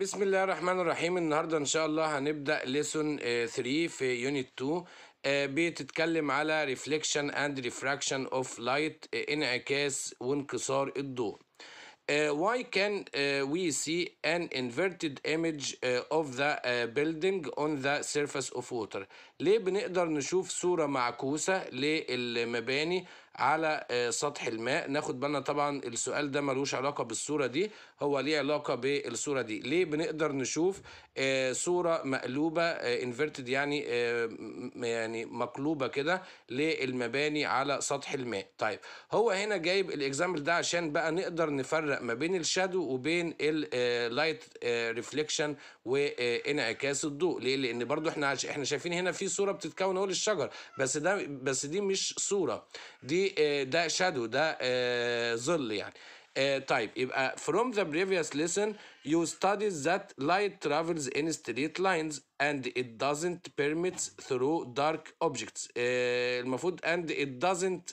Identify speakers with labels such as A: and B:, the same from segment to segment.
A: بسم الله الرحمن الرحيم النهارده ان شاء الله هنبدا ليسون 3 آه، في يونت 2 آه، بتتكلم على ريفليكشن اند ريفراكشن اوف لايت انعكاس وانكسار الضوء آه، why can we see an inverted image of the building on the surface of water ليه بنقدر نشوف صورة معكوسة للمباني على آه، سطح الماء ناخد بالنا طبعا السؤال ده ملوش علاقه بالصوره دي هو ليه علاقه بالصوره دي ليه بنقدر نشوف آه، صوره مقلوبه انفيرتد آه، يعني يعني مقلوبه كده للمباني على سطح الماء طيب هو هنا جايب الاكزامبل ده عشان بقى نقدر نفرق ما بين الشادو وبين اللايت ريفليكشن وانعكاس الضوء ليه لان برضو احنا احنا شايفين هنا في صوره بتتكون اول للشجر بس ده بس دي مش صوره دي ده شادو ده ظل يعني طيب يبقى from the previous lesson you studied that light travels in straight lines and it doesn't permit through dark objects المفروض and it doesn't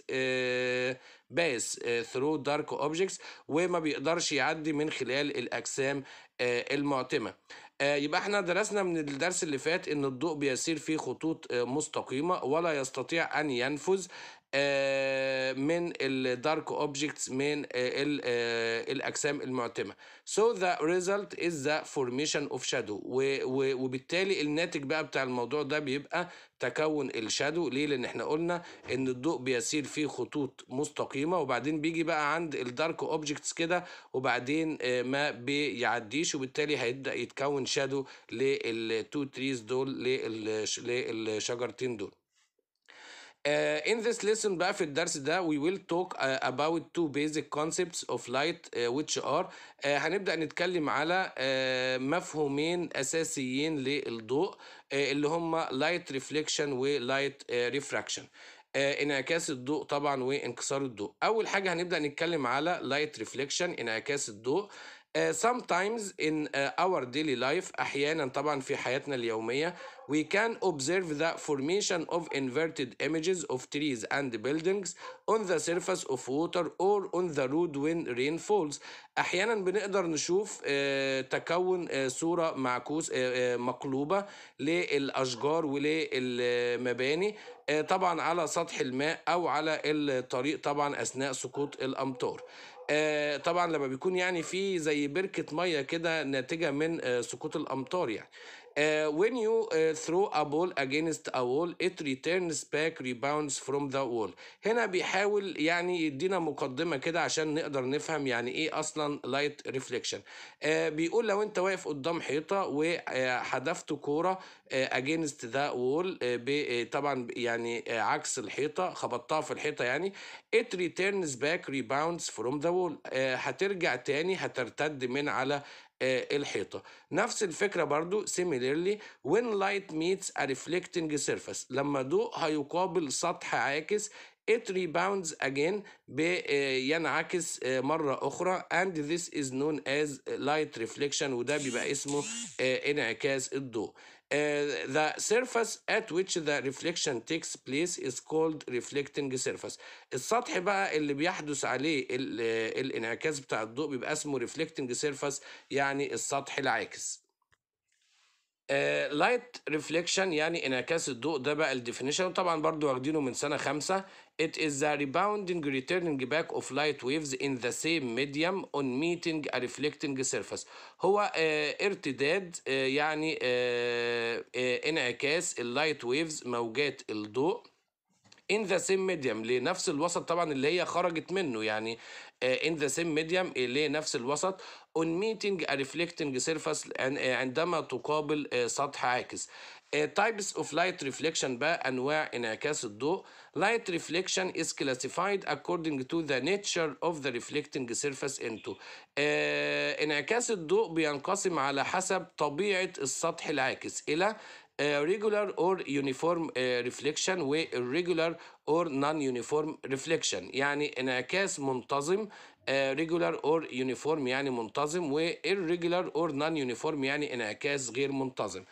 A: pass through dark objects وما بيقدرش يعدي من خلال الأجسام المعتمة يبقى احنا درسنا من الدرس اللي فات ان الضوء بيسير في خطوط مستقيمة ولا يستطيع ان ينفذ آه، من الدارك اوبجكتس من آه، آه، الاجسام المعتمه so the result is the formation of shadow وبالتالي الناتج بقى بتاع الموضوع ده بيبقى تكون الشادو ليه لان احنا قلنا ان الضوء بيسير فيه خطوط مستقيمه وبعدين بيجي بقى عند الدارك اوبجكتس كده وبعدين ما بيعديش وبالتالي هيبدا يتكون شادو للتو تريز دول للشجرتين دول Uh, in this lesson بقى في الدرس ده we will talk uh, about two basic concepts of light uh, which are uh, هنبدأ نتكلم على uh, مفهومين أساسيين للضوء uh, اللي هما light reflection و light uh, refraction. انعكاس الضوء طبعا وانكسار الضوء اول حاجه هنبدا نتكلم على light reflection انعكاس الضوء sometimes in our daily life أحيانا طبعا في حياتنا اليومية we can observe the formation of inverted images of trees and buildings on the surface of water or on the road when rain falls أحيانا بنقدر نشوف تكون صورة معكوس مقلوبة للأشجار وللمباني طبعا على سطح الماء أو على الطريق طبعا أثناء سقوط الأمطار آه، طبعا لما بيكون يعني في زي بركه ميه كده ناتجه من آه، سقوط الامطار يعني Uh, when you uh, throw a ball against a wall it returns back rebounds from the wall هنا بيحاول يعني يدينا مقدمة كده عشان نقدر نفهم يعني ايه اصلا light reflection uh, بيقول لو انت واقف قدام حيطة وحدفت uh, كورة uh, against the wall uh, طبعا يعني عكس الحيطة خبطتها في الحيطة يعني it returns back rebounds from the wall هترجع تاني هترتد من على آه، الحيطه نفس الفكره برضو سيميلرلي when light meets a reflecting surface لما ضوء هيقابل سطح عاكس it rebounds again بينعكس آه، آه، مرة أخرى and this is known as light reflection وده بيبقى اسمه انعكاس الضوء Uh, the surface at which the reflection takes place is called reflecting surface السطح بقى اللي بيحدث عليه آه، الانعكاس بتاع الضوء بيبقى اسمه reflecting surface يعني السطح العاكس لايت uh, ريفليكشن يعني انعكاس الضوء ده بقى الديفينيشن طبعا برضو واخدينه من سنه خمسة It is the rebounding returning back of light waves in the same medium on meeting a reflecting surface هو ارتداد يعني انعكاس اللايت ويفز موجات الضوء in the same medium لنفس الوسط طبعا اللي هي خرجت منه يعني in the same medium لنفس الوسط on meeting a reflecting surface عندما تقابل سطح عاكس تايبس اوف لايت ريفليكشن بقى انواع انعكاس الضوء لايت ريفليكشن از كلاسيفايد according to the nature of the reflecting surface into انعكاس uh, الضوء بينقسم على حسب طبيعه السطح العاكس الى uh, regular or uniform uh, reflection و irregular or non-uniform reflection يعني انعكاس منتظم regular or uniform يعني منتظم و irregular or non-uniform يعني انعكاس غير منتظم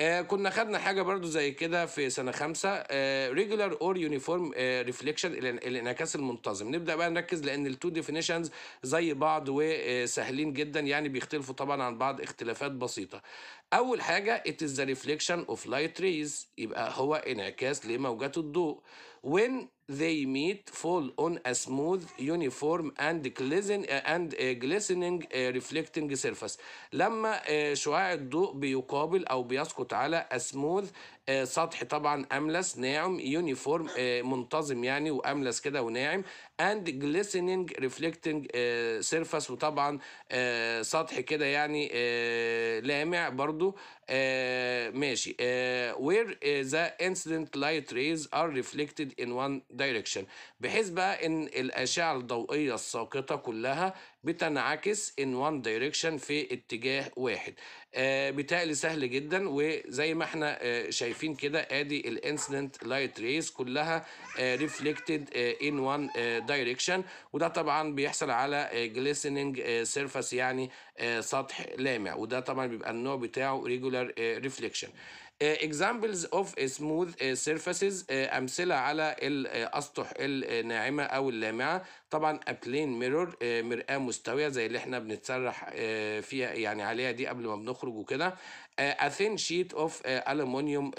A: آه كنا خدنا حاجه برضو زي كده في سنه خمسة ريجولار اور يونيفورم ريفليكشن الانعكاس المنتظم نبدا بقى نركز لان التو ديفينيشنز زي بعض وسهلين جدا يعني بيختلفوا طبعا عن بعض اختلافات بسيطه اول حاجة it is the reflection of light rays يبقى هو انعكاس لموجات الضوء when they meet fall on a smooth uniform and and uh, glistening uh, reflecting surface لما uh, شعاع الضوء بيقابل او بيسقط على a smooth آه، سطح طبعا املس ناعم يونيفورم آه، منتظم يعني واملس كده وناعم اند جليسنينج ريفلكتنج سيرفس وطبعا آه، سطح كده يعني لامع برضو آه، ماشي آه، where the incident light rays are reflected in one direction بحيث بقى ان الاشعه الضوئيه الساقطه كلها بتنعكس in one direction في اتجاه واحد آه، بتقلي سهل جدا وزي ما احنا شايفين كده ادي الانسيدنت لايت ريز كلها ريفلكتد ان وان دايركشن وده طبعا بيحصل على جليسننج سيرفاس يعني آه، سطح لامع وده طبعا بيبقى النوع بتاعه ريجولار ريفليكشن اكزامبلز اوف سموث سيرفيسز امثله على الاسطح آه، الناعمه او اللامعه طبعا ابلين آه، ميرور مراه مستويه زي اللي احنا بنتسرح فيها يعني عليها دي قبل ما بنخرج وكده اثين شيت اوف الومنيوم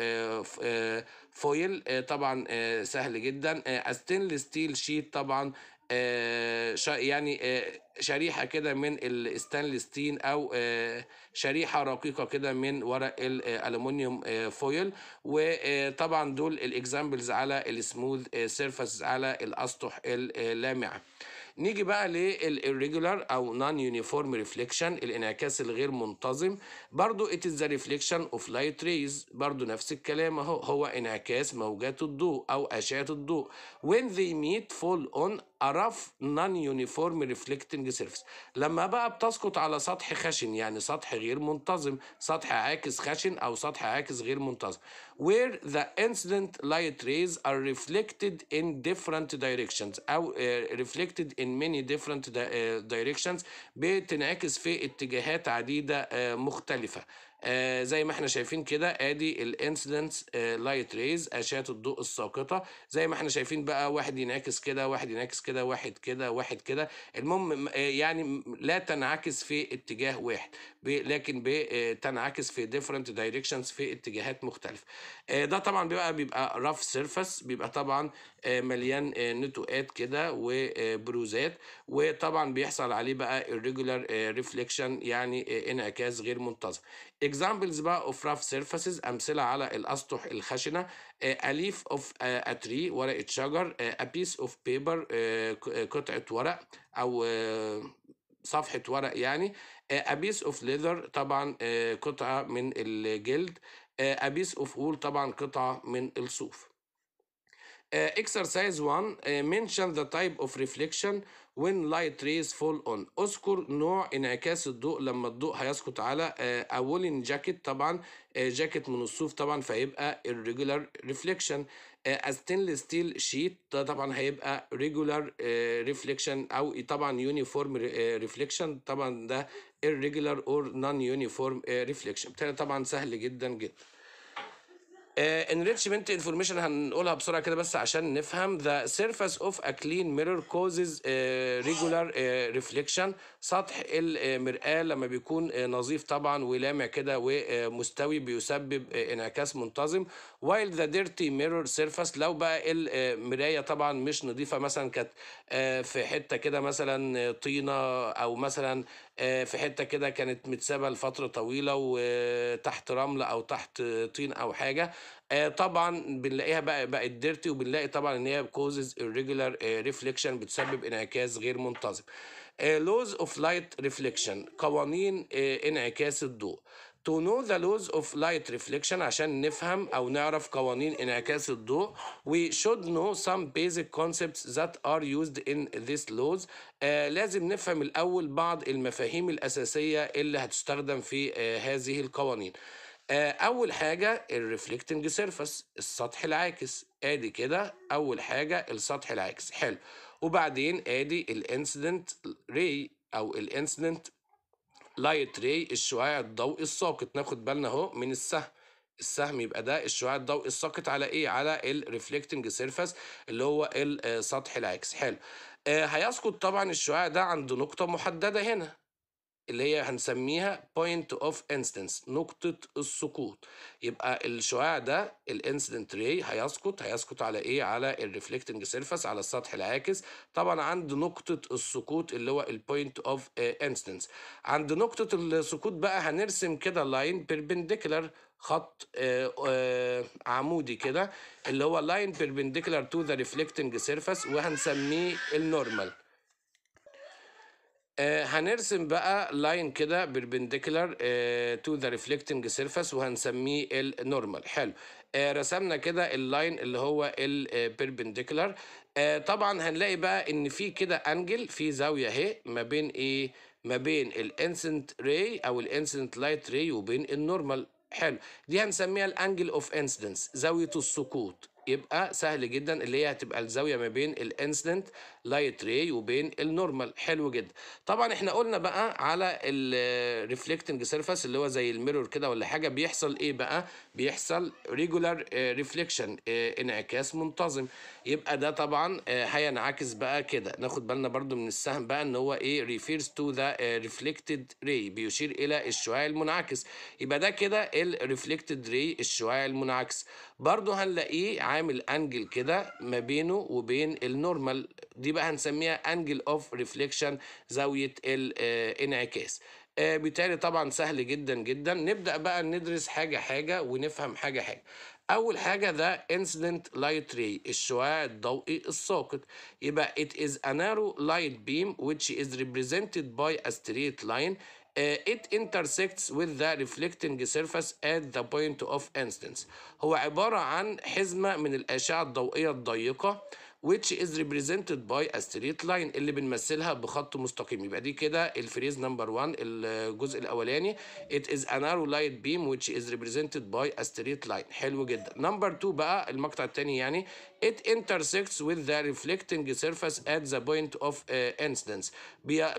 A: فويل طبعا سهل جدا استنلس ستيل شيت طبعا آه، يعني آه، شريحه كده من الستانلس ستيل او آه، شريحه رقيقه كده من ورق الالومنيوم فويل وطبعا دول الاكزامبلز على السموث سيرفس على الاسطح اللامعه نيجي بقى للريجولار او نون يونيفورم ريفليكشن الانعكاس الغير منتظم برضو it is the reflection of light rays برضو نفس الكلام اهو هو انعكاس موجات الضوء او اشعه الضوء when they meet fall on a rough non-uniform reflecting surface لما بقى بتسقط على سطح خشن يعني سطح غير منتظم سطح عاكس خشن او سطح عاكس غير منتظم where the incident light rays are reflected in different directions أو uh, reflected in many different uh, directions بتنعكس في اتجاهات عديدة uh, مختلفة آه، زي ما احنا شايفين كده ادي الانسيدنس لايت ريز اشعه الضوء الساقطه زي ما احنا شايفين بقى واحد ينعكس كده واحد ينعكس كده واحد كده واحد كده المهم آه، يعني لا تنعكس في اتجاه واحد لكن بتنعكس آه، في ديفرنت دايركشنز في اتجاهات مختلفه ده طبعا بيبقى بيبقى رف سيرفس بيبقى طبعا مليان نتوءات كده وبروزات وطبعا بيحصل عليه بقى الريجولار ريفليكشن يعني انعكاس غير منتظم examples بقى of rough surfaces أمثلة على الأسطح الخشنة a leaf of a tree ورقة شجر a piece of paper قطعة ورق أو صفحة ورق يعني a piece of leather طبعا قطعة من الجلد a piece of wool طبعا قطعة من الصوف exercise 1 mention the type of reflection when light rays fall on اذكر نوع انعكاس الضوء لما الضوء هيسقط على a woolen jacket طبعا جاكيت من الصوف طبعا فهيبقى irregular reflection a stainless steel sheet ده طبعا هيبقى regular reflection او طبعا uniform reflection طبعا ده irregular or non uniform reflection طبعا سهل جدا جدا انريتشمنت آه، انفورميشن هنقولها بسرعه كده بس عشان نفهم ذا surface of a clean mirror causes آه، regular آه، reflection سطح المرآة لما بيكون نظيف طبعا ولامع كده ومستوي بيسبب انعكاس منتظم while the dirty mirror surface لو بقى المراية طبعا مش نظيفة مثلا كانت في حتة كده مثلا طينة او مثلا آه، في حته كده كانت متسابه لفتره طويله وتحت رمل او تحت طين او حاجه آه، طبعا بنلاقيها بقى بقت ديرتي وبنلاقي طبعا ان هي كوزز irregular ريفليكشن آه، بتسبب انعكاس غير منتظم لوز اوف لايت ريفليكشن قوانين انعكاس الضوء to know the laws of light reflection عشان نفهم أو نعرف قوانين انعكاس الضوء we should know some basic concepts that are used in these laws آه لازم نفهم الأول بعض المفاهيم الأساسية اللي هتستخدم في آه هذه القوانين آه أول حاجة الريفلكتنج سيرفس السطح العاكس ادي كده أول حاجة السطح العاكس حلو وبعدين ادي الانسيدنت ري أو الانسيدنت لايت راي الشعاع الضوئي الساقط ناخد بالنا اهو من السهم السهم يبقى ده الشعاع الضوئي الساقط على ايه على الريفلكتنج سيرفيس اللي هو السطح آه، العكسي حلو آه، هيسقط طبعا الشعاع ده عند نقطه محدده هنا اللي هي هنسميها point of instance نقطة السقوط يبقى الشعاع ده الانسدنت راي هيسقط هيسقط على ايه على الريفلكتنج سيرفيس على السطح العاكس طبعا عند نقطة السقوط اللي هو البوينت اوف انستنس عند نقطة السقوط بقى هنرسم كده لاين بيربنديكولار خط آآ آه، آآ آه، عمودي كده اللي هو لاين بيربنديكولار تو ذا ريفلكتنج سيرفيس وهنسميه النورمال آه هنرسم بقى لاين كده بيربنديكولار تو ذا ريفلكتنج سيرفيس وهنسميه النورمال حلو آه رسمنا كده اللاين اللي هو البيربنديكولار آه،, آه طبعا هنلاقي بقى ان في كده انجل في زاويه اهي ما بين ايه ما بين الانسنت راي او الانسنت لايت راي وبين النورمال حلو دي هنسميها الانجل اوف انسيدنس زاويه السقوط يبقى سهل جدا اللي هي هتبقى الزاويه ما بين الانسيدنت لايت راي وبين النورمال حلو جدا طبعا احنا قلنا بقى على الريفلكتنج سيرفيس اللي هو زي الميرور كده ولا حاجه بيحصل ايه بقى بيحصل ريجولار آه، ريفليكشن آه، انعكاس منتظم يبقى ده طبعا آه، هينعكس بقى كده ناخد بالنا برضو من السهم بقى ان هو ايه ريفيرز تو ذا ريفلكتد راي بيشير الى الشعاع المنعكس يبقى ده كده الريفلكتد راي الشعاع المنعكس برضو هنلاقيه عامل انجل كده ما بينه وبين النورمال دي بقى هنسميها انجل اوف ريفليكشن زاويه الانعكاس آه، بيتهيألي آه، بالتالي طبعا سهل جدا جدا نبدا بقى ندرس حاجه حاجه ونفهم حاجه حاجه اول حاجه ده incident light ray الشعاع الضوئي الساقط يبقى it is a narrow light beam which is represented by a straight line آه، it intersects with the reflecting surface at the point of incidence هو عباره عن حزمه من الاشعه الضوئيه الضيقه which is represented by a straight line اللي بنمثلها بخط مستقيم يبقى دي كده الفريز نمبر 1 الجزء الاولاني it is a narrow light beam which is represented by a straight line حلو جدا نمبر 2 بقى المقطع الثاني يعني it intersects with the reflecting surface at the point of uh, incidence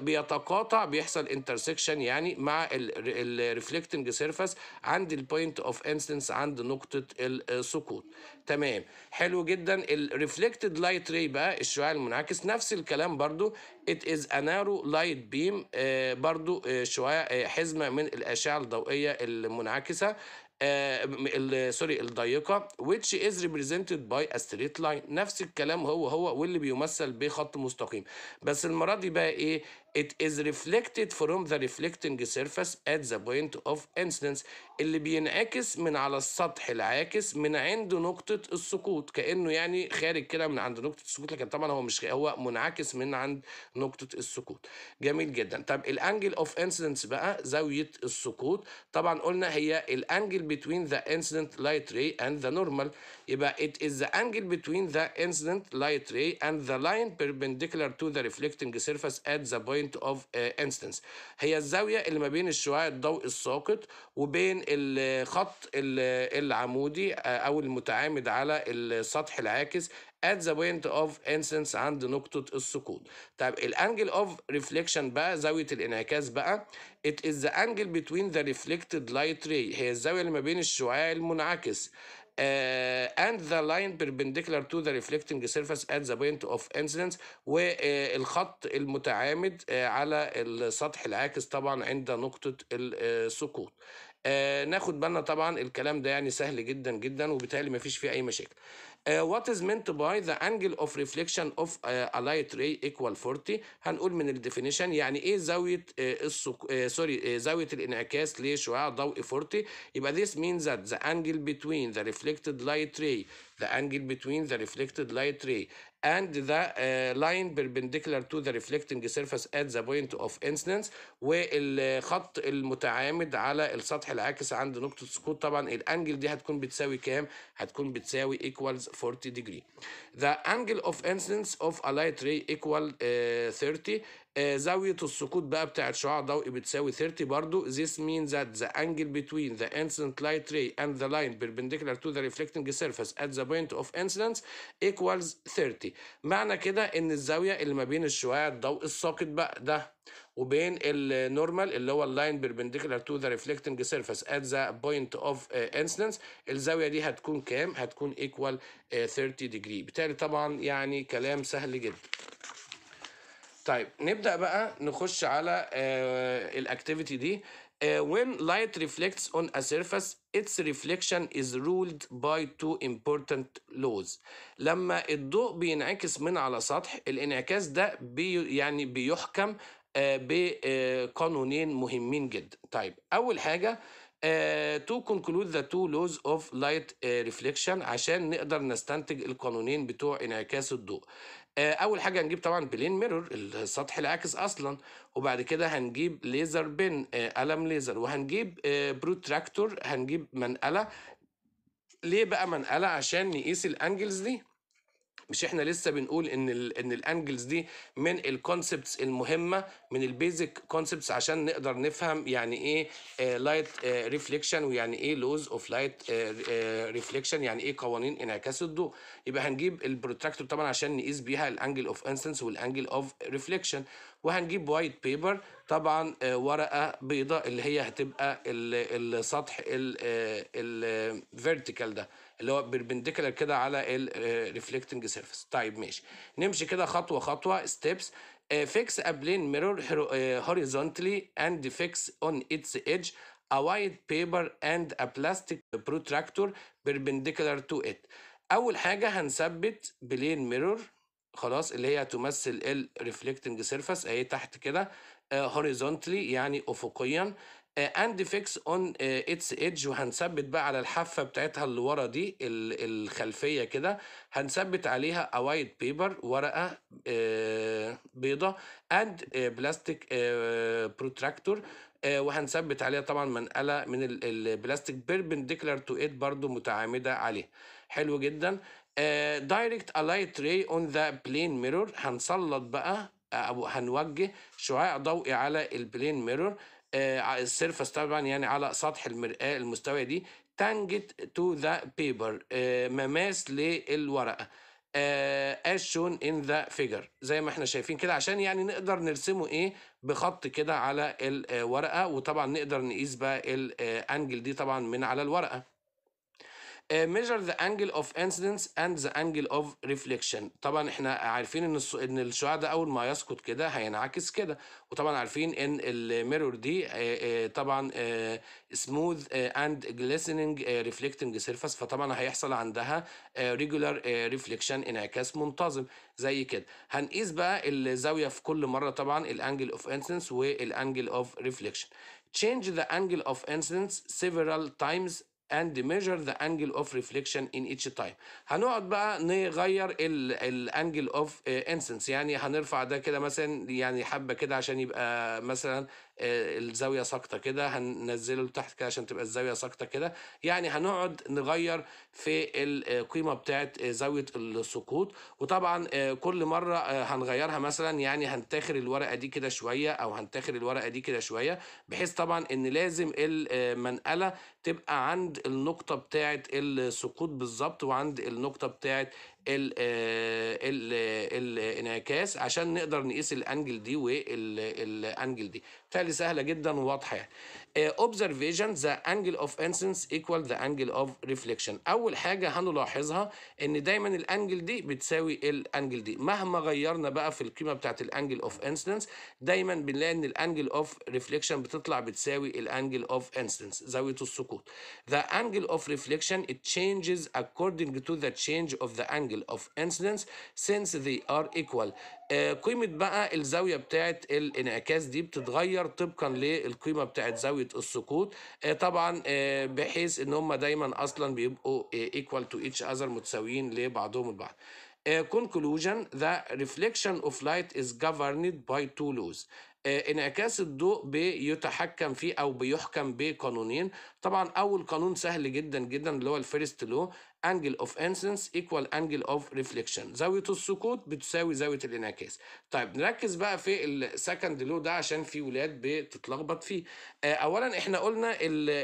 A: بيتقاطع بيحصل intersection يعني مع ال reflecting surface عند ال point of incidence عند نقطة السقوط تمام حلو جدا ال reflected light ray بقى الشعاع المنعكس نفس الكلام برضو it is a narrow light beam uh, برضو uh, شعاع حزمة من الأشعة الضوئية المنعكسة آه، سوري الضيقه which is represented by a straight line نفس الكلام هو هو واللي بيمثل بخط مستقيم بس المره دي بقى ايه It is reflected from the reflecting surface at the point of incidence اللي بينعكس من على السطح العاكس من عند نقطة السقوط كأنه يعني خارج كده من عند نقطة السقوط لكن طبعا هو مش هو منعكس من عند نقطة السقوط جميل جدا طب الانجل اوف انسيدنس بقى زاوية السقوط طبعا قلنا هي الانجل between the incident light ray and the normal يبقى it is the angle between the incident light ray and the line perpendicular to the reflecting surface at the point بوينت اوف انستنس هي الزاويه اللي ما بين الشعاع الضوئي الساقط وبين الخط العمودي آه، او المتعامد على السطح العاكس at the point of instance عند نقطة السقوط. طب الانجل of reflection بقى زاوية الانعكاس بقى it is the angle between the reflected light ray هي الزاوية اللي ما بين الشعاع المنعكس uh, and the line perpendicular to the reflecting surface at the point of incidence والخط المتعامد على السطح العاكس طبعا عند نقطة السقوط آه ناخد بالنا طبعا الكلام ده يعني سهل جدا جدا وبالتالي ما فيش فيه اي مشاكل آه what is meant by the angle of reflection of uh, a light ray equal 40 هنقول من الديفينيشن يعني ايه زاويه آه السك... آه سوري آه زاويه الانعكاس لشعاع ضوئي 40 يبقى this means that the angle between the reflected light ray the angle between the reflected light ray and the line perpendicular to the reflecting surface at the point of incidence والخط المتعامد على السطح العاكس عند نقطة سقوط طبعا الانجل دي هتكون بتساوي كام؟ هتكون بتساوي equals 40 degree. The angle of incidence of a light ray equal uh, 30 آه، زاوية السقوط بقى بتاعت شعاع ضوئي بتساوي 30 برضو this means that the angle between the incident light ray and the line perpendicular to the reflecting surface at the point of incidence equals 30 معنى كده ان الزاوية اللي ما بين الشعاع الضوئي الساقط بقى ده وبين النورمال اللي هو اللاين بيربنديكولار تو ذا ريفلكتنج سيرفيس ات ذا بوينت اوف انسنس الزاويه دي هتكون كام؟ هتكون ايكوال 30 ديجري بالتالي طبعا يعني كلام سهل جدا طيب نبدا بقى نخش على آه، الاكتيفيتي دي آه، when light reflects on a surface its reflection is ruled by two important laws لما الضوء بينعكس من على سطح الانعكاس ده بي يعني بيحكم آه، بقانونين مهمين جدا طيب اول حاجه Uh, to conclude the two laws of light uh, reflection عشان نقدر نستنتج القانونين بتوع انعكاس الضوء آه، اول حاجه هنجيب طبعا بلين ميرور السطح العاكس اصلا وبعد كده هنجيب ليزر بن قلم آه، ليزر وهنجيب آه، بروتراكتور هنجيب منقله ليه بقى منقله عشان نقيس الانجلز دي مش احنا لسه بنقول ان الـ ان الانجلز دي من الكونسبتس المهمه من البيزك كونسبتس عشان نقدر نفهم يعني ايه لايت آه، ريفليكشن آه، ويعني ايه لوز اوف لايت ريفليكشن يعني ايه قوانين انعكاس الضوء يبقى هنجيب البروتراكتور طبعا عشان نقيس بيها الانجل اوف انسنس والانجل اوف ريفليكشن وهنجيب وايت بيبر طبعا آه، ورقه بيضاء اللي هي هتبقى السطح الفيرتيكال ده اللي هو بيربنديكولار كده على الريفلكتنج سيرفيس آه، طيب ماشي نمشي كده خطوه خطوه ستيبس فيكس ا بلين ميرور هوريزونتلي اند فيكس اون اتس ايدج ا وايت بيبر اند ا بلاستيك بروتراكتور بيربنديكولار تو ات اول حاجه هنثبت بلين ميرور خلاص اللي هي تمثل الريفلكتنج سيرفيس اهي تحت كده هوريزونتلي آه، يعني افقيا اند فيكس اون اتس ايدج وهنثبت بقى على الحافه بتاعتها اللي ورا دي الخلفيه كده هنثبت عليها اوايت بيبر ورقه آه، بيضه اند بلاستيك بروتراكتور وهنثبت عليها طبعا منقله من البلاستيك بيربنديكولار تو ايد برضو متعامده عليه حلو جدا دايركت الايت راي اون ذا بلين ميرور هنسلط بقى او هنوجه شعاع ضوئي على البلين ميرور آه، السيرفس طبعا يعني على سطح المرآة المستوية دي تانجت تو ذا بيبر مماس للورقة آه، as shown in the figure زي ما احنا شايفين كده عشان يعني نقدر نرسمه ايه بخط كده على الورقة وطبعا نقدر نقيس بقى الانجل آه، دي طبعا من على الورقة Uh, measure the angle of incidence and the angle of reflection طبعا احنا عارفين ان ان الشعاع ده اول ما يسقط كده هينعكس كده وطبعا عارفين ان الميرور دي آه، آه، طبعا آه، smooth and glistening reflecting surface فطبعا هيحصل عندها regular reflection انعكاس منتظم زي كده هنقيس بقى الزاويه في كل مره طبعا الانجل اوف انسيدنس والانجل اوف ريفليكشن change the angle of incidence several times and measure the angle of reflection in each time هنقعد بقى نغير الانجل اوف انسنس يعني هنرفع ده كده مثلا يعني حبه كده عشان يبقى مثلا آه، الزاويه ساقطه كده هننزله لتحت كده عشان تبقى الزاويه ساقطه كده يعني هنقعد نغير في القيمه آه، بتاعت آه، زاويه السقوط وطبعا كل مره هنغيرها مثلا يعني هنتاخر الورقه دي كده شويه او هنتاخر الورقه دي كده شويه بحيث طبعا ان لازم المنقله تبقى عند النقطه بتاعت السقوط بالظبط وعند النقطه بتاعت الانعكاس آه، عشان نقدر نقيس الانجل دي والانجل دي بالتالي سهله جدا وواضحه يعني observation the angle of incidence equals the angle of reflection اول حاجة هنلاحظها ان دايما الانجل دي بتساوي الانجل دي مهما غيرنا بقى في القيمة بتاعت angle of incidence دايما بنلاقي ان الانجل of reflection بتطلع بتساوي angle of incidence زاوية السقوط the angle of reflection it changes according to the change of the angle of incidence since they are equal آه، قيمة بقى الزاوية بتاعت الانعكاس دي بتتغير طبقا للقيمة بتاعت زاوية السقوط آه، طبعا آه، بحيث ان هم دايما اصلا بيبقوا ايكوال تو ايتش اذر متساويين لبعضهم البعض conclusion the reflection of light is governed by two laws انعكاس الضوء بيتحكم فيه او بيحكم بقانونين طبعا اول قانون سهل جدا جدا اللي هو الفيرست لو angle of incidence equal angle of reflection زاوية السقوط بتساوي زاوية الانعكاس طيب نركز بقى في السكند لو ده عشان في ولاد بتتلخبط فيه آه، اولا احنا قلنا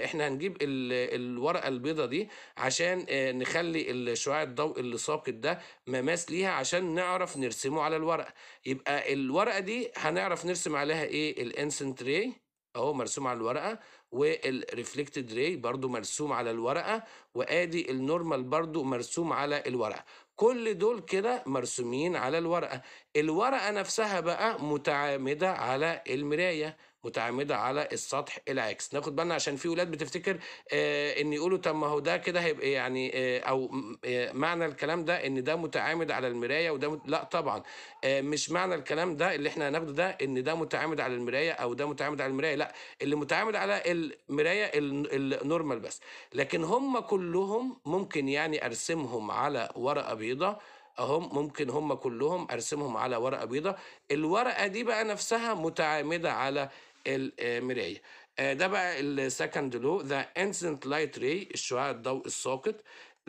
A: احنا هنجيب الورقة البيضة دي عشان آه، نخلي الشعاع الضوء اللي ساقط ده مماس ليها عشان نعرف نرسمه على الورقة يبقى الورقة دي هنعرف نرسم عليها ايه الانسنت راي اهو مرسوم على الورقه والريفلكتد راي برضو مرسوم على الورقه وادي النورمال برضو مرسوم على الورقه كل دول كده مرسومين على الورقه الورقه نفسها بقى متعامده على المرايه متعمده على السطح العكس ناخد بالنا عشان في ولاد بتفتكر آه، ان يقولوا طب ما هو ده كده هيبقى يعني آه، او آه، معنى الكلام ده ان ده متعامد على المرايه وده مت... لا طبعا مش معنى الكلام ده اللي احنا هناخده ده ان ده متعامد على المرايه او ده متعامد على المرايه لا اللي متعامد على المرايه النورمال بس لكن هم كلهم ممكن يعني ارسمهم على ورقه بيضاء اهم ممكن هم كلهم ارسمهم على ورقه بيضاء الورقه دي بقى نفسها متعامده على المرايه آه، ده بقى السكند لو ذا انسنت لايت راي الشعاع الضوء الساقط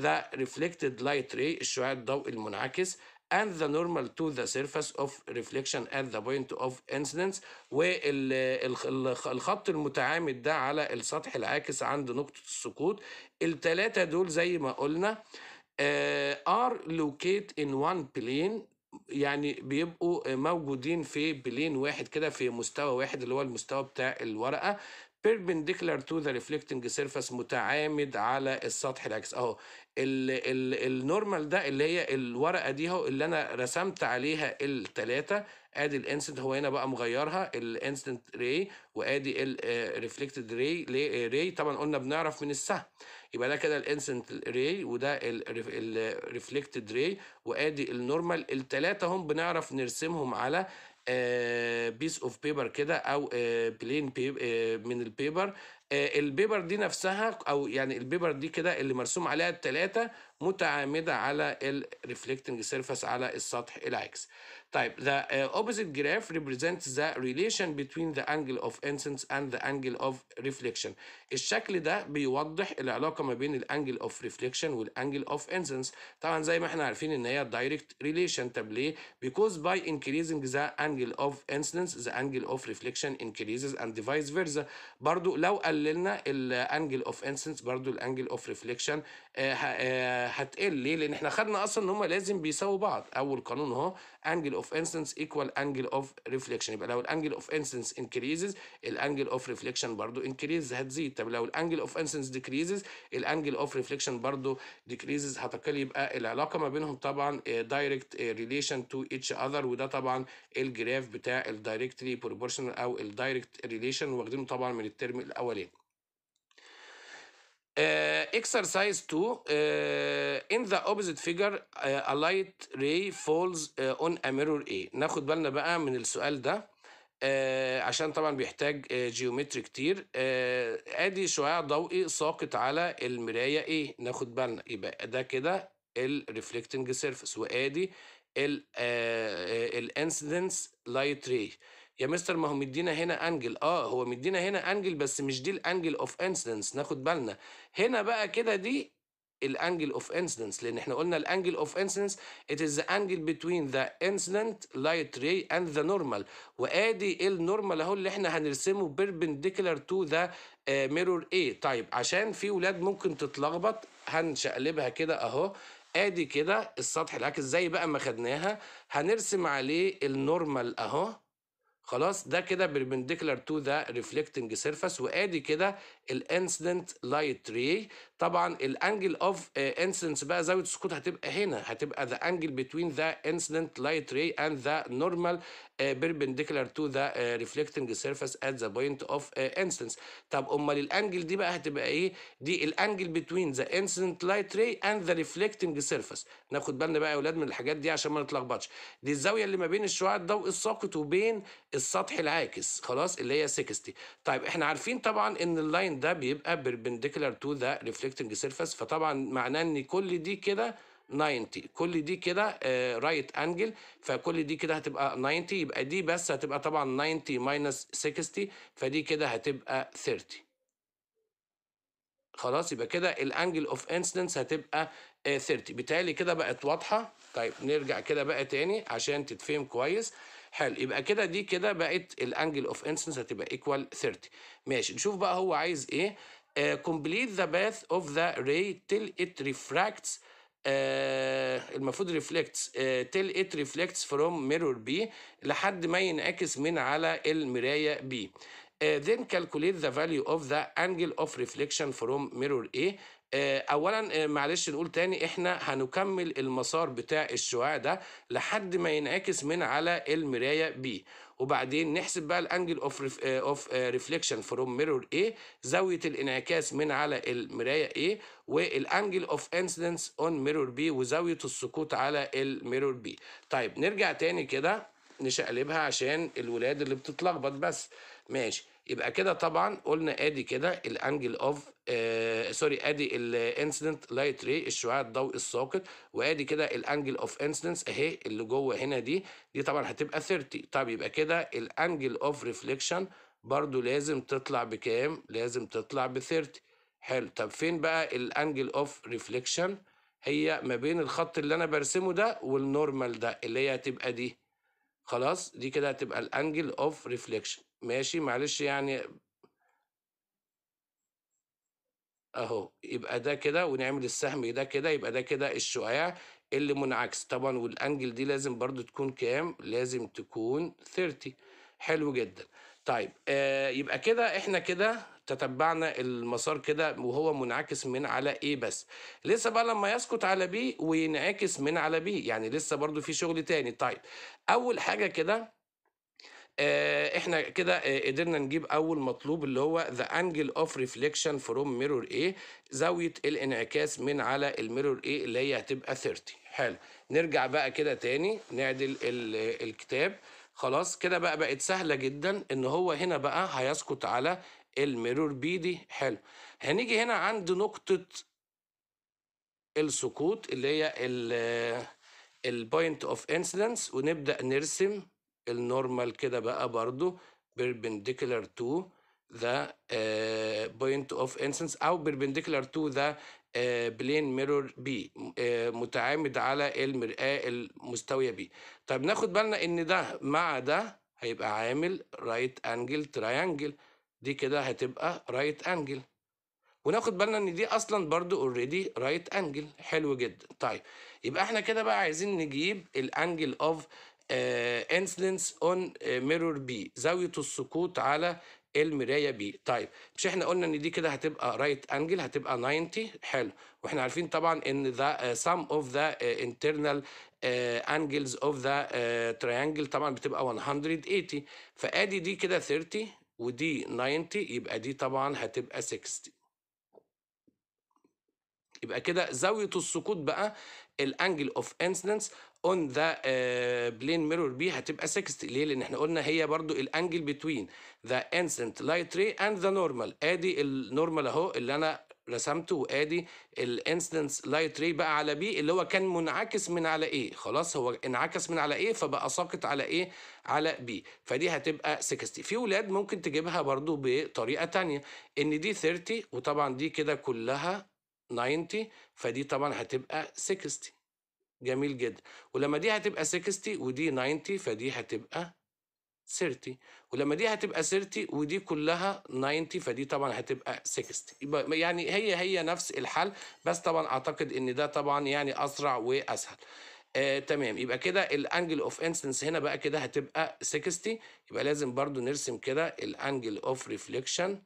A: ذا ريفلكتد لايت راي الشعاع الضوء المنعكس and the normal to the surface of reflection at the point of incidence والخط المتعامد ده على السطح العاكس عند نقطة السقوط التلاتة دول زي ما قلنا uh, are located in one plane يعني بيبقوا موجودين في بلين واحد كده في مستوى واحد اللي هو المستوى بتاع الورقه perpendicular to the reflecting surface متعامد على السطح العكس اهو النورمال ده اللي هي الورقه دي اهو اللي انا رسمت عليها الثلاثه ادي الانسنت هو هنا بقى مغيرها الانسنت ري وادي الريفلكتد ري ري طبعا قلنا بنعرف من السهم يبقى ده كده الانسنت ري وده الريفلكتد ري وادي النورمال الثلاثه هم بنعرف نرسمهم على بيس اوف بيبر كده او بلين آه، آه، من البيبر آه، البيبر دي نفسها او يعني البيبر دي كده اللي مرسوم عليها الثلاثه متعامده على الريفلكتنج سيرفيس على السطح العكس. طيب the آه، opposite graph represents the relation between the angle of incidence and the angle of reflection. الشكل ده بيوضح العلاقه ما بين الانجل اوف ريفلكشن والانجل اوف انسنس طبعا زي ما احنا عارفين ان هي دايركت ريليشن طب ليه؟ because by increasing the angle of incidence the angle of reflection increases and vice versa برضو لو قل لنا الانجل اوف انسنس برضو الانجل اوف ريفليكشن هتقل ليه لان احنا خدنا اصلا ان هم لازم بيساووا بعض اول قانون اهو انجل اوف انسنس ايكوال انجل اوف ريفليكشن يبقى لو الانجل اوف انسنس انكريزز الانجل اوف ريفليكشن برضو انكريز هتزيد طب لو الانجل اوف انسنس ديكريزز الانجل اوف ريفليكشن برضو ديكريزز هتقل يبقى العلاقه ما بينهم طبعا دايركت ريليشن تو اتش اذر وده طبعا الجراف بتاع الدايركتلي بروبورشنال او الدايركت ريليشن واخدينه طبعا من الترم الاولاني Uh, exercise 2 uh, آه، in the opposite figure uh, a light ray falls uh, on a mirror A ناخد بالنا بقى من السؤال ده uh, عشان طبعا بيحتاج جيومتري geometry كتير uh, ادي شعاع ضوئي ساقط على المرايه A ناخد بالنا يبقى ده كده الريفلكتنج سيرفيس وادي الانسيدنس لايت ray. يا مستر ما هو مدينا هنا انجل اه هو مدينا هنا انجل بس مش دي الانجل اوف انسيدنس ناخد بالنا هنا بقى كده دي الانجل اوف انسيدنس لان احنا قلنا الانجل اوف انسيدنس ات از انجل بتوين ذا انسيدنت لايت ري اند ذا نورمال وادي النورمال اهو اللي احنا هنرسمه بيربنديكولار تو ذا ميرور اي طيب عشان في ولاد ممكن تتلخبط هنشقلبها كده اهو ادي كده السطح العكس زي بقى ما خدناها هنرسم عليه النورمال اهو خلاص ده كده بنديكلر تو ذا ريفلكتنج سيرفس وادي كده الانسيدنت لايت ري طبعا الانجل اوف انسيدنس بقى زاويه السقوط هتبقى هنا هتبقى ذا انجل بتوين ذا انسيدنت لايت ري اند ذا نورمال بيربنديكولار تو ذا ريفلكتنج سيرفيس ات ذا بوينت اوف انسيدنس طب امال الانجل دي بقى هتبقى ايه دي الانجل بتوين ذا انسيدنت لايت ري اند ذا ريفلكتنج سيرفيس ناخد بالنا بقى يا اولاد من الحاجات دي عشان ما نتلخبطش دي الزاويه اللي ما بين الشعاع الضوئي الساقط وبين السطح العاكس خلاص اللي هي 60 طيب احنا عارفين طبعا ان اللاين السكند ده بيبقى perpendicular to the reflecting surface فطبعا معناه ان كل دي كده 90 كل دي كده رايت آه، انجل فكل دي كده هتبقى 90 يبقى دي بس هتبقى طبعا 90 ماينس 60 فدي كده هتبقى 30 خلاص يبقى كده الانجل اوف انسيدنس هتبقى 30 آه، بالتالي كده بقت واضحه طيب نرجع كده بقى تاني عشان تتفهم كويس حلو يبقى كده دي كده بقت الانجل اوف انسنس هتبقى ايكوال 30 ماشي نشوف بقى هو عايز ايه كومبليت ذا باث اوف ذا ري تيل ات ريفراكتس المفروض ريفلكتس تيل ات ريفلكتس فروم ميرور بي لحد ما ينعكس من على المرايه بي Uh, then calculate the value of the angle of reflection from mirror A uh, اولا uh, معلش نقول تاني احنا هنكمل المسار بتاع الشعاع ده لحد ما ينعكس من على المرايه بي وبعدين نحسب بقى الانجل اوف اوف ريفليكشن فروم ميرور A زاويه الانعكاس من على المرايه A والانجل اوف انسيدنس اون ميرور B وزاويه السقوط على الميرور B طيب نرجع تاني كده نشقلبها عشان الولاد اللي بتتلخبط بس ماشي يبقى كده طبعا قلنا ادي كده الانجل اوف سوري ادي الانسيدنت لايت ري الشعاع الضوئي الساقط وادي كده الانجل اوف انسيدنس اهي اللي جوه هنا دي دي طبعا هتبقى 30 طب يبقى كده الانجل اوف ريفليكشن برضو لازم تطلع بكام لازم تطلع ب 30 حلو طب فين بقى الانجل اوف ريفليكشن هي ما بين الخط اللي انا برسمه ده والنورمال ده اللي هي هتبقى دي خلاص دي كده هتبقى الانجل اوف ريفليكشن ماشي معلش يعني اهو يبقى ده كده ونعمل السهم ده كده يبقى ده كده الشعاع اللي منعكس طبعا والانجل دي لازم برضو تكون كام لازم تكون 30 حلو جدا طيب آه يبقى كده احنا كده تتبعنا المسار كده وهو منعكس من على ايه بس لسه بقى لما يسقط على بي وينعكس من على بي يعني لسه برضو في شغل تاني طيب اول حاجه كده آه، احنا كده آه، قدرنا نجيب اول مطلوب اللي هو ذا انجل اوف ريفليكشن فروم ميرور ايه زاويه الانعكاس من على الميرور ايه اللي هي هتبقى 30 حلو نرجع بقى كده تاني نعدل آه، الكتاب خلاص كده بقى بقت سهله جدا ان هو هنا بقى هيسقط على الميرور بي دي حلو هنيجي هنا عند نقطه السقوط اللي هي البوينت اوف انسيدنس ونبدا نرسم النورمال كده بقى برضو perpendicular to the بوينت آه، point of أو perpendicular to the بلين آه، plane mirror آه، متعامد على المرآة المستوية بي طيب ناخد بالنا إن ده مع ده هيبقى عامل right angle triangle دي كده هتبقى right angle وناخد بالنا ان دي اصلا برضو اوريدي رايت انجل حلو جدا طيب يبقى احنا كده بقى عايزين نجيب الانجل اوف انسلنس اون ميرور بي زاويه السقوط على المرايه بي طيب مش احنا قلنا ان دي كده هتبقى رايت right انجل هتبقى 90 حلو واحنا عارفين طبعا ان ذا سم اوف ذا انترنال انجلز اوف ذا تريانجل طبعا بتبقى 180 فادي دي كده 30 ودي 90 يبقى دي طبعا هتبقى 60 يبقى كده زاويه السقوط بقى الانجل اوف انسيدنس اون ذا بلين ميرور بي هتبقى 60 ليه لان احنا قلنا هي برضو الانجل بتوين ذا انسيدنت لايت ري اند ذا نورمال ادي النورمال اهو اللي انا رسمته وادي الانسدنس لايت ري بقى على بي اللي هو كان منعكس من على ايه خلاص هو انعكس من على ايه فبقى ساقط على ايه على بي فدي هتبقى 60 في ولاد ممكن تجيبها برضو بطريقه ثانيه ان دي 30 وطبعا دي كده كلها 90 فدي طبعا هتبقى 60 جميل جدا ولما دي هتبقى 60 ودي 90 فدي هتبقى 30 ولما دي هتبقى 30 ودي كلها 90 فدي طبعا هتبقى 60 يعني هي هي نفس الحل بس طبعا اعتقد ان ده طبعا يعني اسرع واسهل آه تمام يبقى كده الانجل اوف انسنس هنا بقى كده هتبقى 60 يبقى لازم برضو نرسم كده الانجل اوف ريفليكشن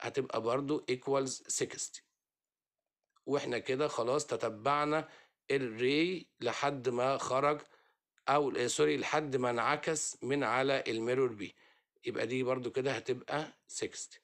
A: هتبقى برضو ايكوالز 60 واحنا كده خلاص تتبعنا الري لحد ما خرج او آه، سوري لحد ما انعكس من على الميرور بي يبقى دي برضو كده هتبقى 60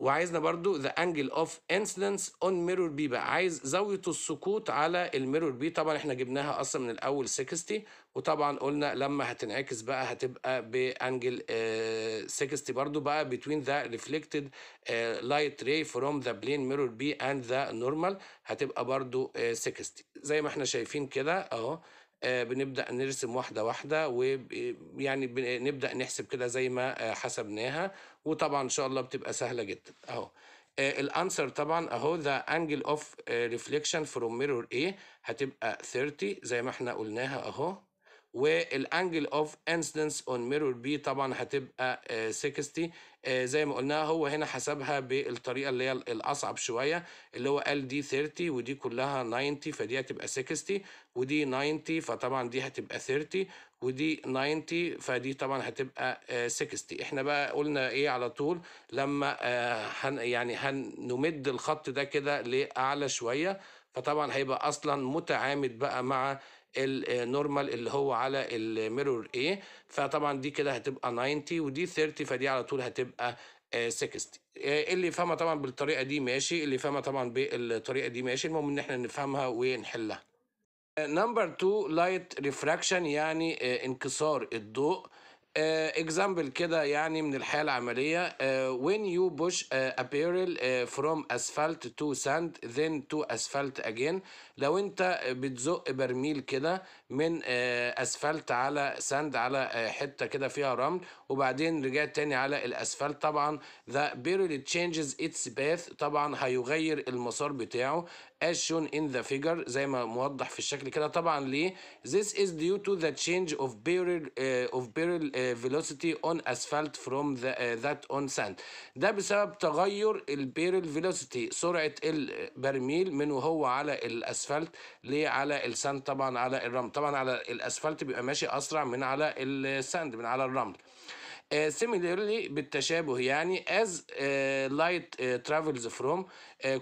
A: وعايزنا برضو ذا انجل اوف انسيدنس اون ميرور بي بقى عايز زاويه السقوط على الميرور بي طبعا احنا جبناها اصلا من الاول 60 وطبعا قلنا لما هتنعكس بقى هتبقى بانجل آه، 60 برضو بقى between the reflected لايت آه، light ray from the plane mirror اند and the normal هتبقى برضو 60 آه، 60 زي ما احنا شايفين كده اهو بنبدا نرسم واحده واحده ويعني بنبدا نحسب كده زي ما حسبناها وطبعا ان شاء الله بتبقى سهله جدا اهو آه، الانسر طبعا اهو ذا انجل اوف ريفليكشن فروم ميرور اي هتبقى 30 زي ما احنا قلناها اهو والانجل اوف انسدنس اون ميرور بي طبعا هتبقى 60 آه، آه، زي ما قلناها هو هنا حسبها بالطريقه اللي هي الاصعب شويه اللي هو قال دي 30 ودي كلها 90 فدي هتبقى 60 ودي 90 فطبعا دي هتبقى 30 ودي 90 فدي طبعا هتبقى 60 آه، احنا بقى قلنا ايه على طول لما آه، هن يعني هنمد الخط ده كده لاعلى شويه فطبعا هيبقى اصلا متعامد بقى مع النورمال آه، اللي هو على الميرور ايه فطبعا دي كده هتبقى 90 ودي 30 فدي على طول هتبقى 60 اللي فاهمها طبعا بالطريقه دي ماشي اللي فاهمها طبعا بالطريقه دي ماشي المهم ان احنا نفهمها ونحلها نمبر 2 لايت ريفراكشن يعني آه، انكسار الضوء اكزامبل آه، كده يعني من الحياه العمليه آه، when you push a barrel from asphalt to sand then to asphalt again لو انت بتزق برميل كده من اسفلت على ساند على حته كده فيها رمل وبعدين رجعت تاني على الاسفلت طبعا the barrel changes its path طبعا هيغير المسار بتاعه as shown in the figure زي ما موضح في الشكل كده طبعا ليه this is due to the change of barrel uh, of barrel uh, velocity on asphalt from the, uh, that on sand ده بسبب تغير البيرل velocity سرعة البرميل من وهو على الاسفلت ليه على الساند طبعا على الرمل طبعا على الاسفلت بيبقى ماشي اسرع من على الساند من على الرمل similarly بالتشابه يعني as light travels from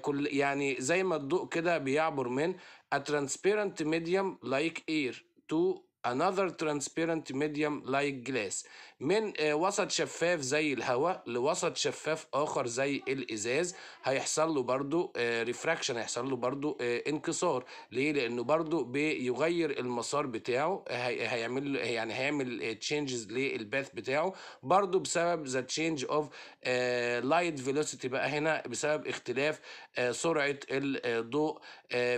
A: كل يعني زي ما الضوء كده بيعبر من a transparent medium like air to another transparent medium like glass من آه، وسط شفاف زي الهواء لوسط شفاف اخر زي الازاز هيحصل له برضو ريفراكشن آه، هيحصل له برضو آه، انكسار ليه لانه برضو بيغير المسار بتاعه هيعمل يعني هيعمل تشينجز للباث بتاعه برضو بسبب ذا تشينج اوف لايت فيلوسيتي بقى هنا بسبب اختلاف سرعه الضوء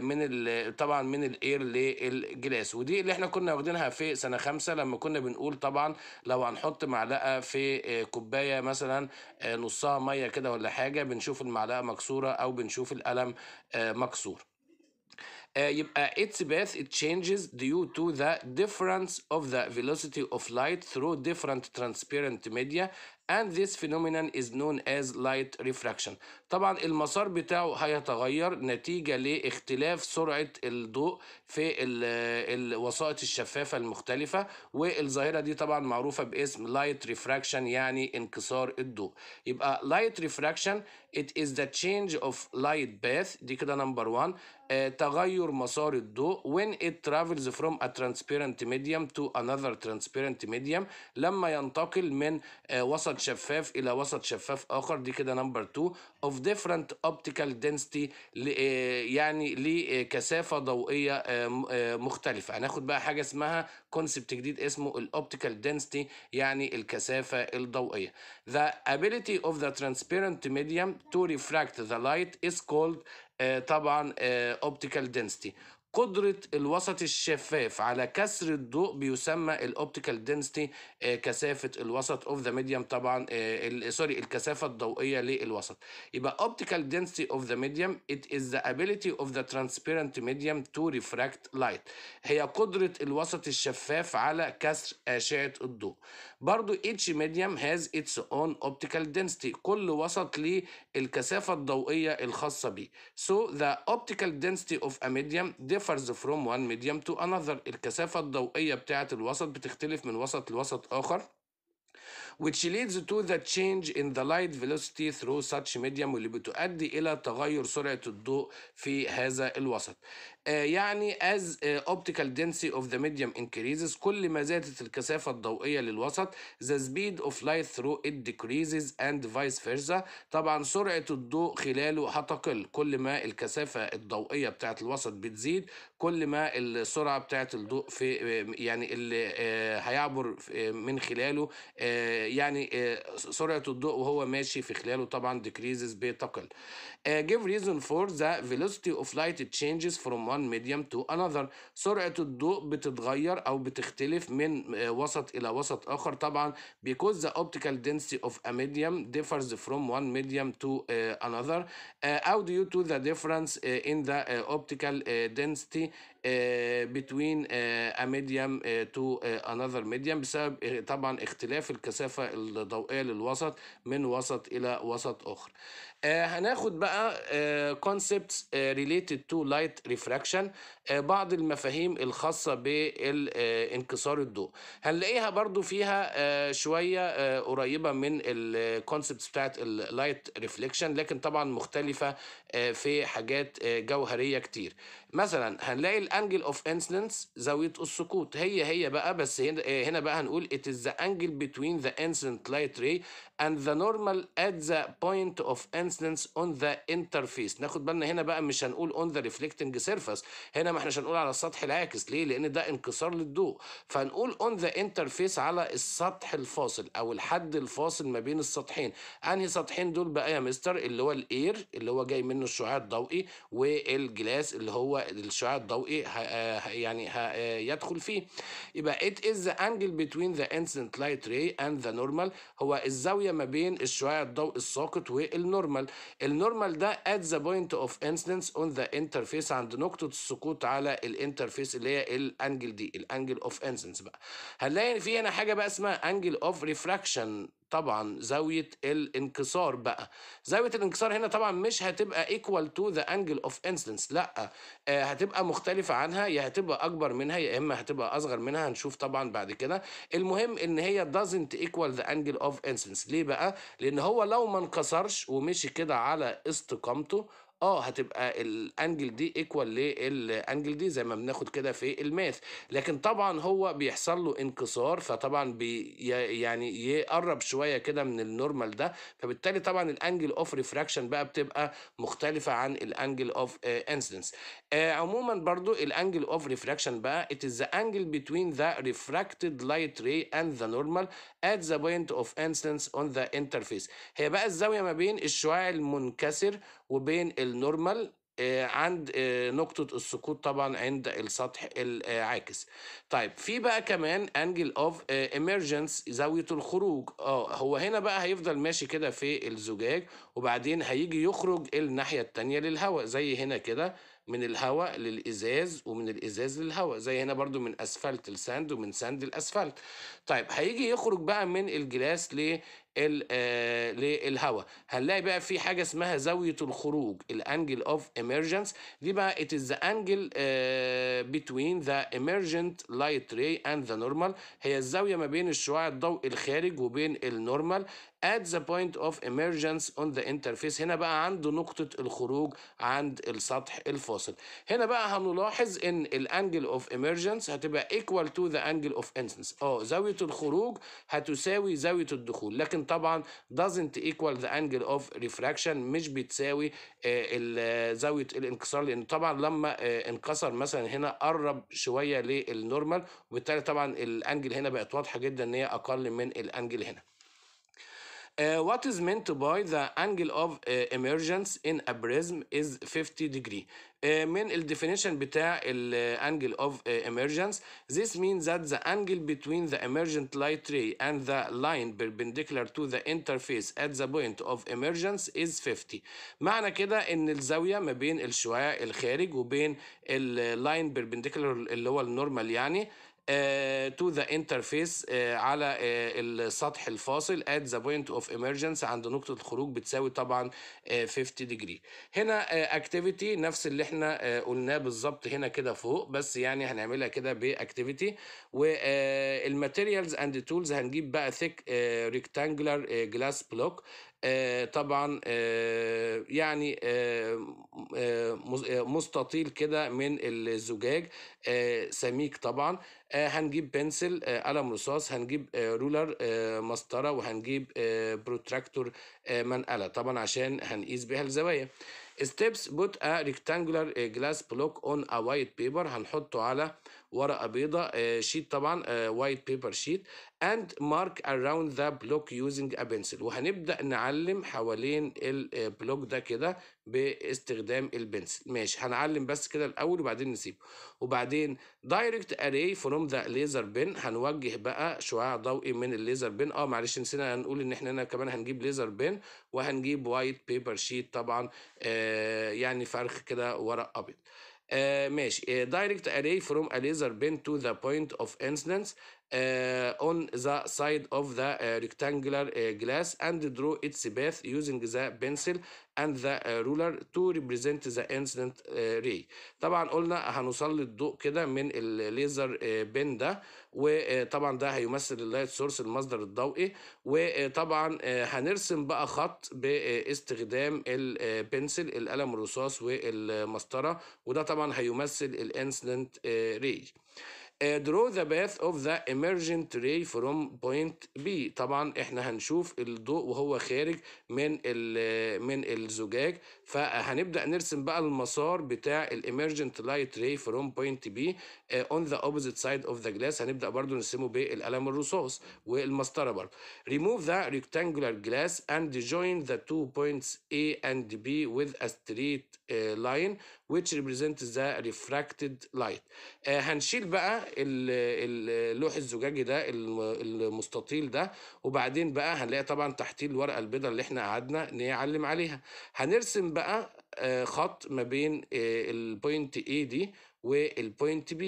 A: من طبعا من الاير للجلاس ودي اللي احنا كنا واخدينها في سنه خمسة لما كنا بنقول طبعا لو هنحط بنحط معلقه في كوبايه مثلا نصها ميه كده ولا حاجه بنشوف المعلقه مكسوره او بنشوف القلم مكسور يبقى its path it changes due to the difference of the velocity of light through different transparent media and this phenomenon is known as light refraction طبعا المسار بتاعه هيتغير نتيجة لاختلاف سرعة الضوء في الوسائط الشفافة المختلفة والظاهرة دي طبعا معروفة باسم light refraction يعني انكسار الضوء يبقى light refraction it is the change of light path دي كده نمبر 1 آه تغير مسار الضوء when it travels from a transparent medium to another transparent medium لما ينتقل من آه وسط وسط شفاف الى وسط شفاف اخر دي كده نمبر 2 of different optical density آه، يعني لكثافه ضوئيه آه، آه، مختلفه هناخد بقى حاجه اسمها كونسبت جديد اسمه الاوبتيكال density يعني الكثافه الضوئيه the ability of the transparent medium to refract the light is called طبعا اوبتيكال density قدرة الوسط الشفاف على كسر الضوء بيسمى الاوبتيكال دنستي آه، كثافة الوسط اوف ذا ميديم طبعا سوري آه، الكثافة الضوئية للوسط يبقى اوبتيكال دنستي اوف ذا ميديم ات از ذا ability اوف ذا ترانسبيرنت ميديم تو ريفراكت لايت هي قدرة الوسط الشفاف على كسر أشعة الضوء برضو each medium has its own optical density كل وسط ليه الكثافة الضوئية الخاصة بيه so the optical density of a medium differs differs from one medium to another الكثافة الضوئية بتاعة الوسط بتختلف من وسط لوسط آخر which leads to the change in the light velocity through such medium واللي بتؤدي إلى تغير سرعة الضوء في هذا الوسط آه، يعني as optical density of the medium increases كل ما زادت الكثافة الضوئية للوسط the speed of light through it decreases and vice versa طبعا سرعة الضوء خلاله هتقل كل ما الكثافة الضوئية بتاعة الوسط بتزيد كل ما السرعة بتاعة الضوء في آه، يعني اللي آه، هيعبر من خلاله يعني سرعة الضوء وهو ماشي في خلاله طبعا decreases بتقل give reason for the velocity of light changes from one one medium to another سرعة الضوء بتتغير أو بتختلف من وسط إلى وسط آخر طبعا because the optical density of a medium differs from one medium to another أو due to the difference in the optical density آه، between آه، a medium آه، to another medium بسبب طبعا اختلاف الكثافة الضوئية للوسط من وسط إلى وسط أخر هناخد بقى concepts related to light refraction بعض المفاهيم الخاصة بانكسار الضوء هنلاقيها برضو فيها شوية قريبة من concepts بتاعت اللايت ريفليكشن لكن طبعا مختلفة في حاجات جوهرية كتير مثلا هنلاقي الانجل اوف انسلنس زاويه السقوط هي هي بقى بس هنا هنا بقى هنقول it is the angle between the incident light ray and the normal at the point of incidence on the interface ناخد بالنا هنا بقى مش هنقول on the reflecting surface هنا ما احناش هنقول على السطح العاكس ليه لان ده انكسار للضوء فهنقول on the interface على السطح الفاصل او الحد الفاصل ما بين السطحين انهي سطحين دول بقى يا مستر اللي هو الاير اللي هو جاي منه الشعاع الضوئي والجلاس اللي هو الشعاع الضوئي آه، يعني آه، يدخل فيه يبقى it is the angle between the incident light ray and the normal هو الزاوية ما بين الشعاع الضوء الساقط والنورمال النورمال ده at the point of incidence on the interface عند نقطة السقوط على الانترفيس اللي هي الانجل دي الانجل اوف incidence بقى هنلاقي في هنا حاجة بقى اسمها انجل اوف ريفراكشن طبعا زاويه الانكسار بقى زاويه الانكسار هنا طبعا مش هتبقى ايكوال تو ذا انجل اوف انسدنس لا آه هتبقى مختلفه عنها يا هتبقى اكبر منها يا اما هتبقى اصغر منها هنشوف طبعا بعد كده المهم ان هي doesn't equal the angle of incidence ليه بقى لان هو لو ما انكسرش ومشي كده على استقامته اه هتبقى الانجل دي ايكوال للانجل دي زي ما بناخد كده في الماث لكن طبعا هو بيحصل له انكسار فطبعا بي يعني يقرب شويه كده من النورمال ده فبالتالي طبعا الانجل اوف ريفراكشن بقى بتبقى مختلفه عن الانجل اوف انسيدنس عموما برضو الانجل اوف ريفراكشن بقى it is the angle between the refracted light ray and the normal at the point of incidence on the interface هي بقى الزاويه ما بين الشعاع المنكسر وبين النورمال آه، عند آه، نقطة السقوط طبعا عند السطح العاكس آه، طيب في بقى كمان انجل اوف ايمرجنس زاوية الخروج اه هو هنا بقى هيفضل ماشي كده في الزجاج وبعدين هيجي يخرج الناحية التانية للهواء زي هنا كده من الهواء للإزاز ومن الإزاز للهواء زي هنا برضو من أسفلت الساند ومن ساند الأسفلت طيب هيجي يخرج بقى من الجلاس للهواء آه، هنلاقي بقى في حاجه اسمها زاويه الخروج الانجل اوف ايمرجنس دي بقى ات از انجل بتوين ذا ايمرجنت لايت emergent اند ذا نورمال هي الزاويه ما بين الشعاع الضوء الخارج وبين النورمال at the point of emergence on the interface هنا بقى عند نقطة الخروج عند السطح الفاصل هنا بقى هنلاحظ ان الانجل of emergence هتبقى equal to the angle of entrance اه زاوية الخروج هتساوي زاوية الدخول لكن طبعا doesn't equal the angle of refraction مش بتساوي آه، آه، زاوية الانكسار لان طبعا لما آه، انكسر مثلا هنا قرب شوية للنورمال وبالتالي طبعا الانجل هنا بقت واضحة جدا ان هي اقل من الانجل هنا Uh, what is meant by the angle of uh, emergence in a prism is 50 degree uh, من definition بتاع the uh, angle of uh, emergence this means that the angle between the emergent light ray and the line perpendicular to the interface at the point of emergence is 50 معنى كده ان الزاوية ما بين الشعاع الخارج وبين ال line perpendicular اللي هو النورمال يعني تو ذا انترفيس على uh, السطح الفاصل at the point of emergence عند نقطة الخروج بتساوي طبعا uh, 50 ديجري هنا اكتيفيتي آه، uh, نفس اللي احنا آه، قلناه بالظبط هنا كده فوق بس يعني هنعملها كده باكتيفيتي والماتيريالز اند تولز هنجيب بقى ثيك ريكتانجلر جلاس بلوك آه، طبعا آه، يعني آه، مستطيل كده من الزجاج سميك طبعا هنجيب بنسل قلم رصاص هنجيب رولر مسطره وهنجيب بروتراكتور منقله طبعا عشان هنقيس بيها الزوايا steps put a rectangular glass block on a white paper هنحطه على ورقه بيضاء شيت آه، طبعا وايت بيبر شيت اند مارك اراوند ذا بلوك يوزنج ا بنسل وهنبدا نعلم حوالين البلوك آه، ده كده باستخدام البنسل ماشي هنعلم بس كده الاول وبعدين نسيبه وبعدين دايركت اري فروم ذا ليزر بن هنوجه بقى شعاع ضوئي من الليزر بن اه معلش نسينا هنقول ان احنا هنا كمان هنجيب ليزر بن وهنجيب وايت بيبر شيت طبعا آه يعني فرخ كده ورق ابيض ماشي دايركت اري فروم ا ليزر بين تو ذا بوينت اوف انسيدنس آه، on the side of the آه، rectangular آه، glass and draw its path using the pencil and the ruler to represent the incident ray طبعا قلنا هنوصل للضوء كده من الليزر بن ده وطبعا ده هيمثل اللايت سورس المصدر الضوئي وطبعا هنرسم بقى خط باستخدام البنسل القلم الرصاص والمسطره وده طبعا هيمثل الانسيدنت ري draw the path of the emergent ray from point B طبعا احنا هنشوف الضوء وهو خارج من من الزجاج فهنبدا نرسم بقى المسار بتاع الايمرجنت لايت ray from point بي on the opposite side of the glass هنبدا برضو نرسمه بالقلم الرصاص والمسطره برضه remove the rectangular glass and join the two points A and B with a straight uh, line which represents the refracted light آه هنشيل بقى اللوح الزجاجي ده المستطيل ده وبعدين بقى هنلاقي طبعا تحتيه الورقه البيضاء اللي احنا قعدنا نعلم عليها هنرسم بقى آه، خط ما بين آه، البوينت A دي والبوينت B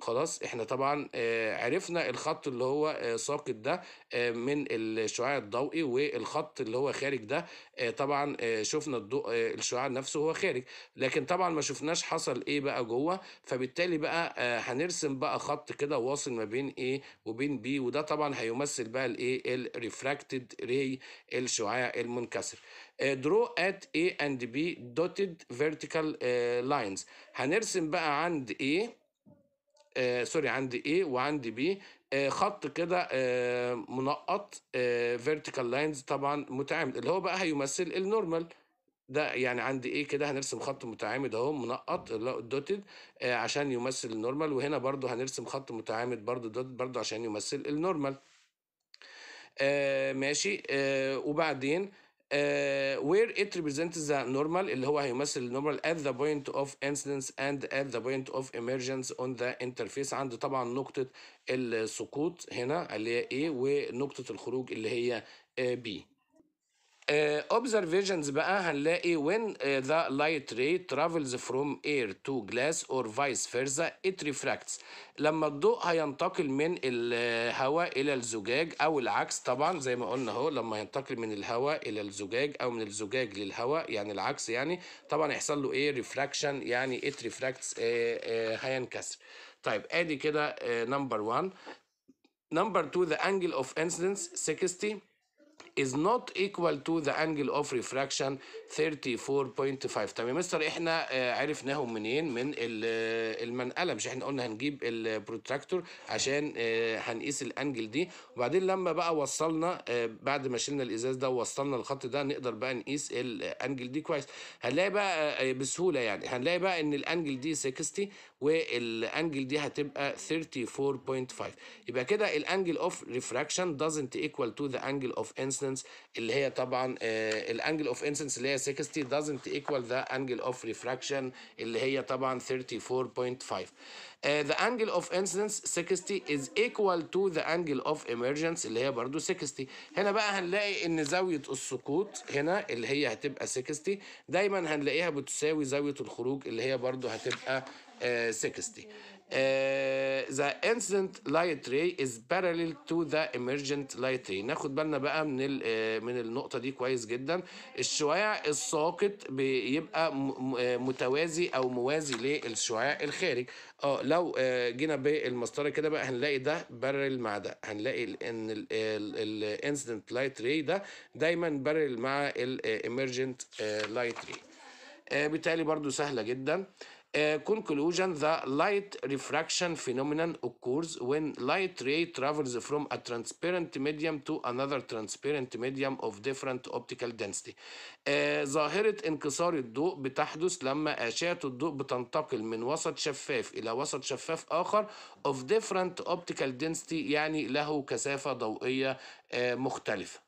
A: خلاص احنا طبعا آه، عرفنا الخط اللي هو آه، ساقط ده آه، من الشعاع الضوئي والخط اللي هو خارج ده طبعا شفنا الضوء الشعاع نفسه هو خارج لكن طبعا ما شفناش حصل ايه بقى جوه فبالتالي بقى هنرسم بقى خط كده واصل ما بين ايه وبين بي وده طبعا هيمثل بقى الايه الريفراكتد ري الشعاع المنكسر draw at A and B dotted vertical lines هنرسم بقى عند A آه، سوري عندي A وعندي B آه، خط كده آه، منقط vertical lines طبعا متعامد اللي هو بقى هيمثل النورمال ده يعني عندي ايه كده هنرسم خط متعامد اهو منقط اللي هو الدوتد آه عشان يمثل النورمال وهنا برضو هنرسم خط متعامد برضو دوتد برضو عشان يمثل النورمال آه ماشي آه وبعدين where it represents the normal اللي هو هيمثل النورمال at the point of incidence and at the point of emergence on the interface عند طبعا نقطة السقوط هنا اللي هي A ونقطة الخروج اللي هي B آه، observations بقى هنلاقي when آه، the light ray travels from air to glass or vice versa it refracts لما الضوء هينتقل من الهواء الى الزجاج او العكس طبعا زي ما قلنا اهو لما ينتقل من الهواء الى الزجاج او من الزجاج للهواء يعني العكس يعني طبعا هيحصل له ايه ريفراكشن يعني ات آه، ريفراكتس هينكسر طيب ادي كده نمبر 1 نمبر 2 the angle of incidence 60 is not equal to the angle of refraction 34.5 طب يا مستر احنا آه، عرفناهم منين من آه، المنقله مش احنا قلنا هنجيب البروتراكتور عشان آه، هنقيس الانجل دي وبعدين لما بقى وصلنا بعد ما شلنا الازاز ده ووصلنا الخط ده نقدر بقى نقيس الانجل دي كويس هنلاقي بقى بسهوله يعني هنلاقي بقى ان الانجل دي 60 والانجل دي هتبقى 34.5 يبقى كده الانجل اوف ريفراكشن doesn't equal to the angle of incidence اللي هي طبعا الانجل اوف انسنس اللي هي 60 doesn't equal the angle of refraction اللي هي طبعا 34.5 Uh, آه، the angle of incidence 60 is equal to the angle of emergence اللي هي برضو 60 هنا بقى هنلاقي ان زاوية السقوط هنا اللي هي هتبقى 60 دايما هنلاقيها بتساوي زاوية الخروج اللي هي برضو هتبقى 60. آه، آه، the incident light ray is parallel to the emergent light ray ناخد بالنا بقى من آه، من النقطة دي كويس جدا الشعاع الساقط بيبقى متوازي أو موازي للشعاع الخارج اه لو جينا بالمسطرة كده بقى هنلاقي ده بارل مع ده هنلاقي ان الانسيدنت لايت راي ده دايما بارل مع الايمرجنت لايت راي بالتالي برضو سهلة جدا conclusion the light refraction phenomenon occurs when light ray travels from a transparent medium to another transparent medium of different optical density uh, ظاهرة انكسار الضوء بتحدث لما أشعة الضوء بتنتقل من وسط شفاف إلى وسط شفاف آخر of different optical density يعني له كثافة ضوئية uh, مختلفة